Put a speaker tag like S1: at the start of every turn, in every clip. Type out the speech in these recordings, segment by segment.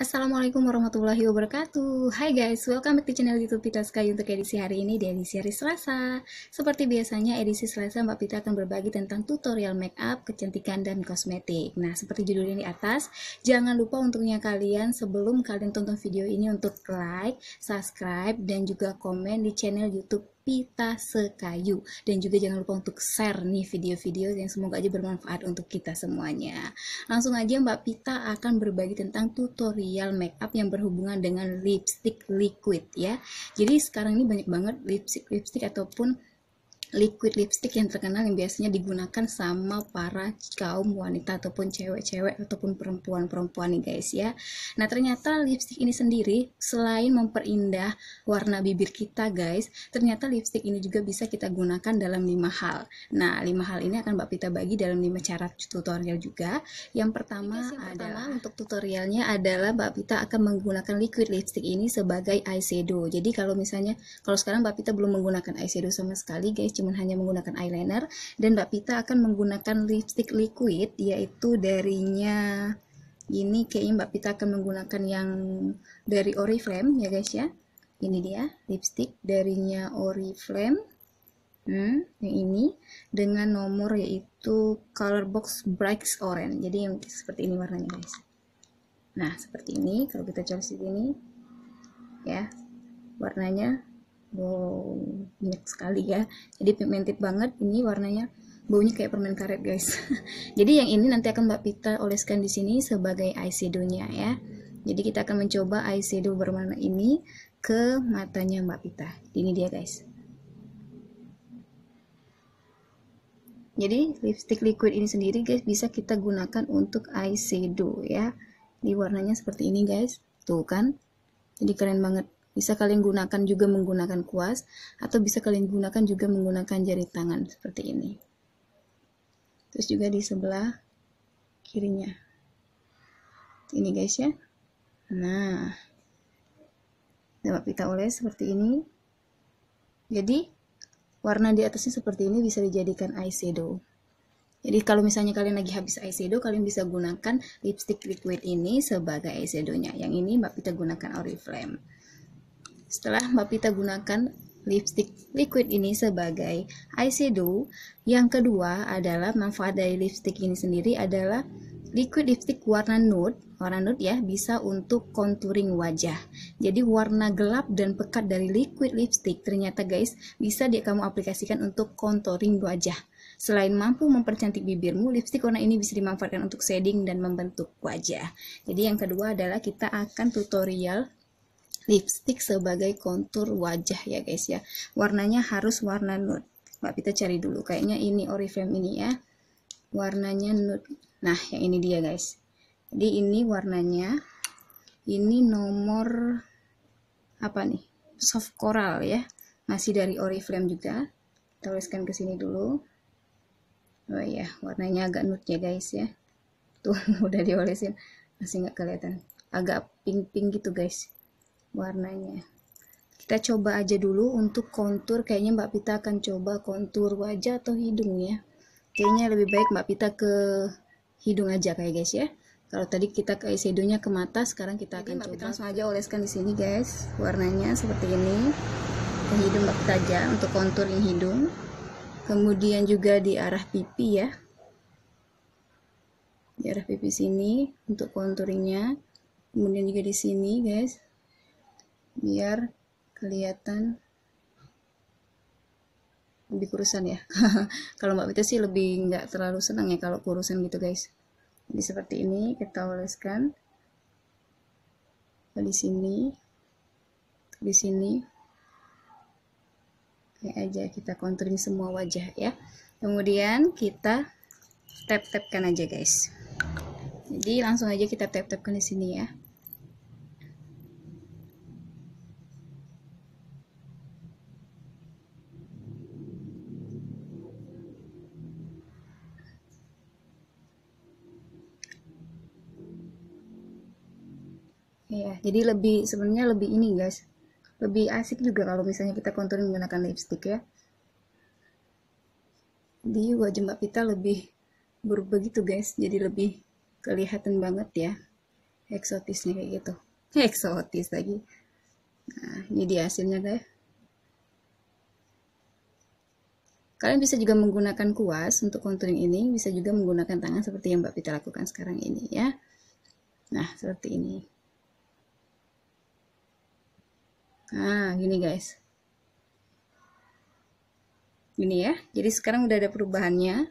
S1: Assalamualaikum warahmatullahi wabarakatuh Hai guys, welcome back to channel youtube Pita Sky Untuk edisi hari ini di edisi hari Selasa Seperti biasanya edisi Selasa Mbak Pita akan berbagi tentang tutorial make up, kecantikan, dan kosmetik Nah seperti judul ini atas Jangan lupa untuknya kalian sebelum kalian tonton video ini untuk like, subscribe, dan juga komen di channel youtube pita sekayu dan juga jangan lupa untuk share nih video-video yang semoga aja bermanfaat untuk kita semuanya langsung aja Mbak Pita akan berbagi tentang tutorial makeup yang berhubungan dengan lipstick liquid ya jadi sekarang ini banyak banget lipstick lipstick ataupun liquid lipstick yang terkenal yang biasanya digunakan sama para kaum wanita ataupun cewek-cewek ataupun perempuan-perempuan nih guys ya. Nah ternyata lipstick ini sendiri selain memperindah warna bibir kita guys, ternyata lipstick ini juga bisa kita gunakan dalam lima hal. Nah lima hal ini akan Mbak Pita bagi dalam lima cara tutorial juga. Yang pertama adalah pertama untuk tutorialnya adalah Mbak Pita akan menggunakan liquid lipstick ini sebagai eyeshadow. Jadi kalau misalnya kalau sekarang Mbak Pita belum menggunakan eyeshadow sama sekali guys, cuman hanya menggunakan eyeliner dan Mbak Pita akan menggunakan lipstick liquid yaitu darinya ini kayaknya Mbak Pita akan menggunakan yang dari Oriflame ya guys ya ini dia lipstick darinya Oriflame hmm, yang ini dengan nomor yaitu color box bright orange jadi yang seperti ini warnanya guys nah seperti ini kalau kita cari di sini ya warnanya wow banyak sekali ya jadi pigmented banget ini warnanya baunya kayak permen karet guys jadi yang ini nanti akan Mbak Pita oleskan di sini sebagai nya ya jadi kita akan mencoba eyeshadow berwarna ini ke matanya Mbak Pita ini dia guys jadi lipstick liquid ini sendiri guys bisa kita gunakan untuk eyeshadow ya di warnanya seperti ini guys tuh kan jadi keren banget bisa kalian gunakan juga menggunakan kuas atau bisa kalian gunakan juga menggunakan jari tangan seperti ini. Terus juga di sebelah kirinya. Ini guys ya. Nah, dapat kita oles seperti ini. Jadi, warna di atasnya seperti ini bisa dijadikan eyeshadow. Jadi kalau misalnya kalian lagi habis eyeshadow, kalian bisa gunakan lipstick liquid ini sebagai eyeshadownya. Yang ini Mbak kita gunakan Oriflame. Setelah Mbak Pita gunakan lipstick liquid ini sebagai eyeshadow, yang kedua adalah manfaat dari lipstick ini sendiri adalah liquid lipstick warna nude warna nude ya bisa untuk contouring wajah jadi warna gelap dan pekat dari liquid lipstick ternyata guys bisa dia kamu aplikasikan untuk contouring wajah selain mampu mempercantik bibirmu lipstick warna ini bisa dimanfaatkan untuk shading dan membentuk wajah jadi yang kedua adalah kita akan tutorial lipstick sebagai kontur wajah ya guys ya warnanya harus warna nude Mbak kita cari dulu kayaknya ini oriflame ini ya warnanya nude nah yang ini dia guys jadi ini warnanya ini nomor apa nih soft coral ya masih dari oriflame juga tuliskan ke sini dulu oh ya warnanya agak nude ya guys ya tuh udah diolesin masih nggak kelihatan agak pink-pink gitu guys warnanya kita coba aja dulu untuk kontur kayaknya Mbak Pita akan coba kontur wajah atau hidung ya kayaknya lebih baik Mbak Pita ke hidung aja kayak guys ya kalau tadi kita ke eyeshadownya ke mata sekarang kita akan coba Pita langsung aja oleskan di sini guys warnanya seperti ini ke hidung Mbak Pita aja untuk kontur yang hidung kemudian juga di arah pipi ya di arah pipi sini untuk konturnya kemudian juga di sini guys biar kelihatan lebih kurusan ya kalau Mbak Vita sih lebih nggak terlalu senang ya kalau kurusan gitu guys jadi seperti ini kita oleskan nah, di sini di sini kayak aja kita konturin semua wajah ya kemudian kita tap tapkan aja guys jadi langsung aja kita tap tapkan di sini ya Iya, jadi lebih sebenarnya lebih ini guys, lebih asik juga kalau misalnya kita contouring menggunakan lipstick ya. Di wajah Mbak Pita lebih berubah begitu guys, jadi lebih kelihatan banget ya eksotisnya kayak gitu. Eksotis lagi. Nah, ini dia hasilnya guys. Kalian bisa juga menggunakan kuas untuk contouring ini, bisa juga menggunakan tangan seperti yang Mbak Pita lakukan sekarang ini ya. Nah, seperti ini. Nah, gini guys. ini ya. Jadi sekarang udah ada perubahannya.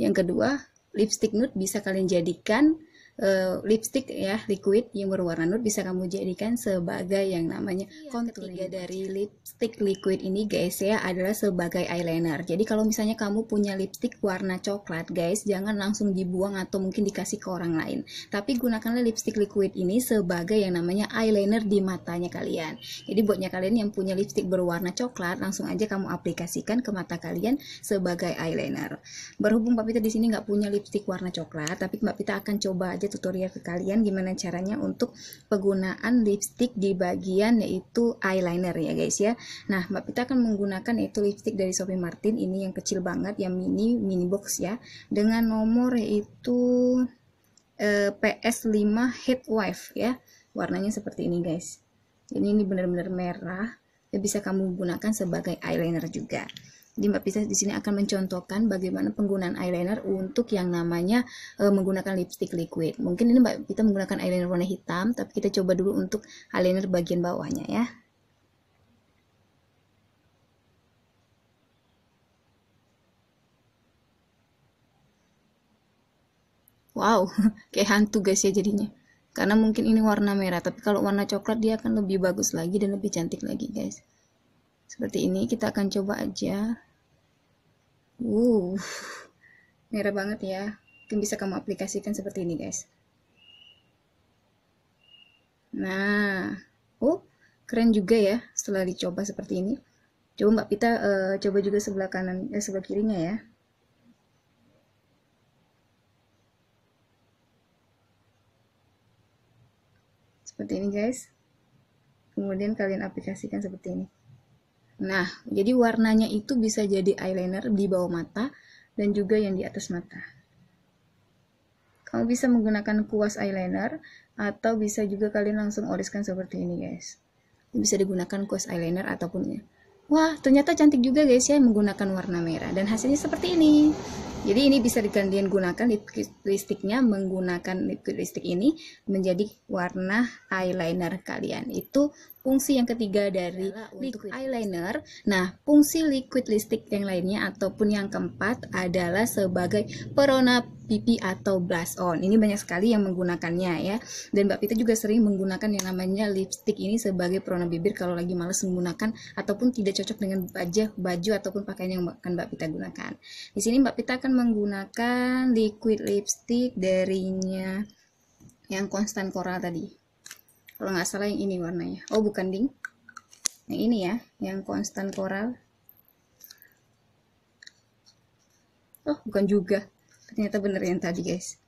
S1: Yang kedua, lipstick nude bisa kalian jadikan uh, lipstick ya liquid yang berwarna nude bisa kamu jadikan sebagai yang namanya contour iya, ketiga dari lipstick liquid ini guys ya adalah sebagai eyeliner jadi kalau misalnya kamu punya lipstick warna coklat guys jangan langsung dibuang atau mungkin dikasih ke orang lain tapi gunakanlah lipstick liquid ini sebagai yang namanya eyeliner di matanya kalian jadi buatnya kalian yang punya lipstick berwarna coklat langsung aja kamu aplikasikan ke mata kalian sebagai eyeliner berhubung Mbak Pita di sini nggak punya lipstick warna coklat tapi Mbak Pita akan coba aja tutorial ke kalian gimana caranya untuk penggunaan lipstick di bagian yaitu eyeliner ya guys ya. Nah, Mbak Pita akan menggunakan yaitu lipstick dari Sophie Martin ini yang kecil banget yang mini mini box ya dengan nomor yaitu eh, PS5 Heat Wave ya. Warnanya seperti ini guys. Jadi ini benar-benar merah. Bisa kamu gunakan sebagai eyeliner juga di Mbak Pisa di sini akan mencontohkan bagaimana penggunaan eyeliner untuk yang namanya e, menggunakan lipstick liquid. Mungkin ini Mbak kita menggunakan eyeliner warna hitam, tapi kita coba dulu untuk eyeliner bagian bawahnya ya. Wow, kayak hantu guys ya jadinya. Karena mungkin ini warna merah, tapi kalau warna coklat dia akan lebih bagus lagi dan lebih cantik lagi guys seperti ini kita akan coba aja Wuh, merah banget ya mungkin bisa kamu aplikasikan seperti ini guys nah oh keren juga ya setelah dicoba seperti ini coba mbak Pita uh, coba juga sebelah kanan eh, sebelah kirinya ya seperti ini guys kemudian kalian aplikasikan seperti ini Nah, jadi warnanya itu bisa jadi eyeliner di bawah mata dan juga yang di atas mata. Kamu bisa menggunakan kuas eyeliner atau bisa juga kalian langsung oleskan seperti ini guys. Bisa digunakan kuas eyeliner ataupun ya. Wah, ternyata cantik juga guys ya menggunakan warna merah dan hasilnya seperti ini. Jadi ini bisa digantian gunakan lipstiknya menggunakan liquid lipstick ini menjadi warna eyeliner kalian. Itu fungsi yang ketiga dari liquid eyeliner. Nah, fungsi liquid lipstick yang lainnya ataupun yang keempat adalah sebagai perona pipi atau blush on. Ini banyak sekali yang menggunakannya ya. Dan Mbak Pita juga sering menggunakan yang namanya lipstick ini sebagai perona bibir kalau lagi males menggunakan ataupun tidak cocok dengan baju, baju ataupun pakaian yang akan Mbak Pita kan gunakan. Di sini Mbak Pita akan menggunakan liquid lipstick darinya yang konstan coral tadi kalau nggak salah yang ini warnanya oh bukan ding yang ini ya yang konstan coral oh bukan juga ternyata bener yang tadi guys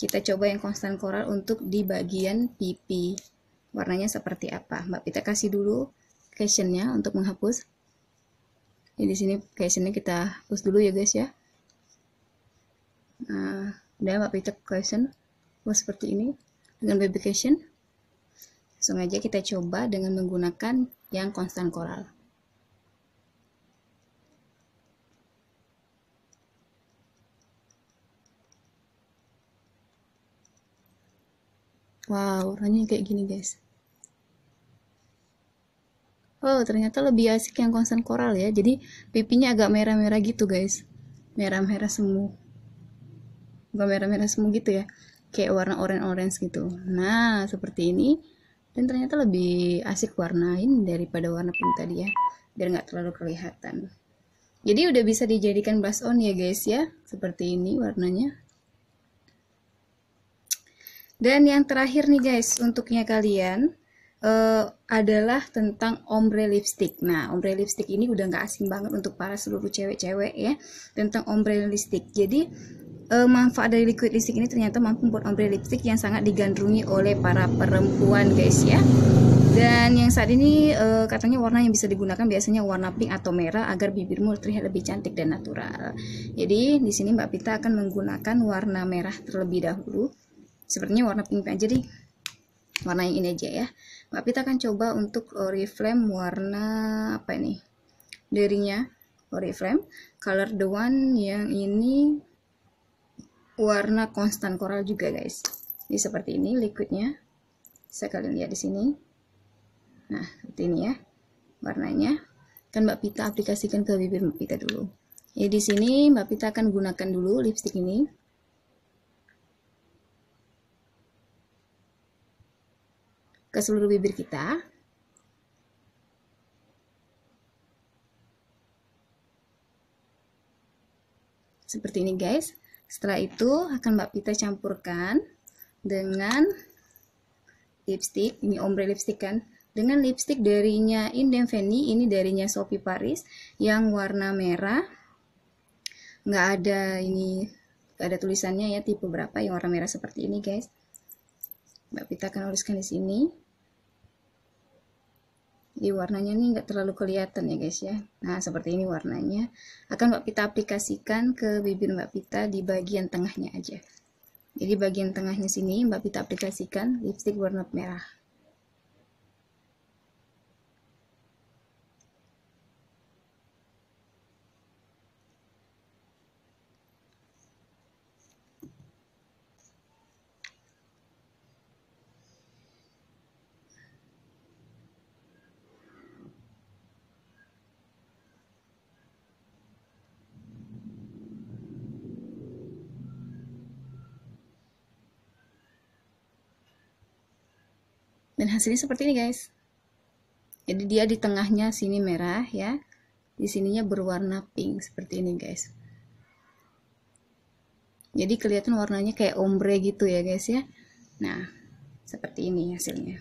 S1: kita coba yang konstan coral untuk di bagian pipi warnanya seperti apa mbak kita kasih dulu cushionnya untuk menghapus jadi sini cushionnya kita hapus dulu ya guys ya uh, dan application question wah seperti ini dengan baby question langsung aja kita coba dengan menggunakan yang konstan koral Wow, warnanya kayak gini guys. Oh, ternyata lebih asik yang konstan koral ya. Jadi pipinya agak merah-merah gitu guys. Merah-merah semua bukan merah-merah semua gitu ya kayak warna orange-orange gitu nah seperti ini dan ternyata lebih asik warnain daripada warna pink tadi ya biar nggak terlalu kelihatan jadi udah bisa dijadikan blush on ya guys ya seperti ini warnanya dan yang terakhir nih guys untuknya kalian uh, adalah tentang ombre lipstick. Nah, ombre lipstick ini udah nggak asing banget untuk para seluruh cewek-cewek ya tentang ombre lipstick. Jadi uh, manfaat dari liquid lipstick ini ternyata mampu membuat ombre lipstick yang sangat digandrungi oleh para perempuan guys ya dan yang saat ini uh, katanya warna yang bisa digunakan biasanya warna pink atau merah agar bibirmu terlihat lebih cantik dan natural jadi di sini Mbak Pita akan menggunakan warna merah terlebih dahulu sepertinya warna pink aja deh warna yang ini aja ya Mbak Pita akan coba untuk oriflame warna apa ini Derinya, oriflame color the one yang ini warna konstan koral juga guys ini seperti ini liquidnya bisa kalian lihat di sini nah seperti ini ya warnanya kan Mbak Pita aplikasikan ke bibir Mbak Pita dulu ya di sini Mbak Pita akan gunakan dulu lipstik ini ke seluruh bibir kita seperti ini guys setelah itu akan Mbak Pita campurkan dengan lipstik ini ombre lipstick kan, dengan lipstik darinya Indem Fanny, ini darinya Sophie Paris yang warna merah. Nggak ada ini, nggak ada tulisannya ya tipe berapa yang warna merah seperti ini guys. Mbak Pita akan tuliskan di sini jadi warnanya ini nggak terlalu kelihatan ya guys ya nah seperti ini warnanya akan Mbak Pita aplikasikan ke bibir Mbak Pita di bagian tengahnya aja jadi bagian tengahnya sini Mbak Pita aplikasikan lipstick warna merah Dan hasilnya seperti ini guys. Jadi dia di tengahnya sini merah ya. Di sininya berwarna pink seperti ini guys. Jadi kelihatan warnanya kayak ombre gitu ya guys ya. Nah, seperti ini hasilnya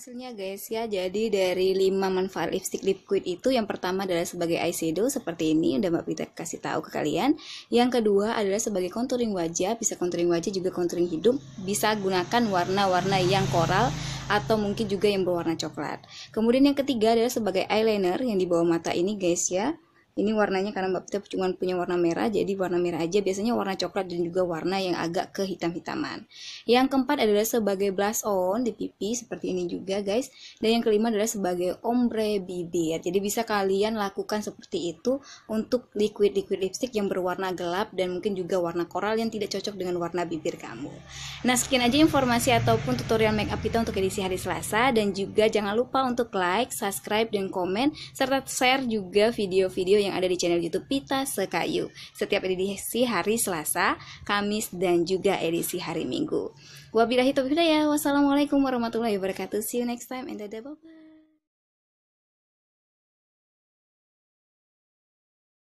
S1: hasilnya guys ya jadi dari 5 manfaat lipstick liquid itu yang pertama adalah sebagai eyeshadow seperti ini udah mbak pita kasih tahu ke kalian yang kedua adalah sebagai contouring wajah bisa contouring wajah juga contouring hidung bisa gunakan warna-warna yang koral atau mungkin juga yang berwarna coklat kemudian yang ketiga adalah sebagai eyeliner yang di bawah mata ini guys ya ini warnanya karena mbak Pita cuma punya warna merah jadi warna merah aja biasanya warna coklat dan juga warna yang agak kehitam-hitaman yang keempat adalah sebagai blush on di pipi seperti ini juga guys dan yang kelima adalah sebagai ombre bibir jadi bisa kalian lakukan seperti itu untuk liquid-liquid lipstick yang berwarna gelap dan mungkin juga warna koral yang tidak cocok dengan warna bibir kamu nah sekian aja informasi ataupun tutorial makeup kita untuk edisi hari Selasa dan juga jangan lupa untuk like, subscribe, dan komen serta share juga video-video yang ada di channel YouTube Pita Sekayu setiap edisi hari Selasa, Kamis, dan juga edisi hari Minggu. Wabillahi taufiq Wassalamualaikum warahmatullahi wabarakatuh. See you next time and dadah bye. -bye.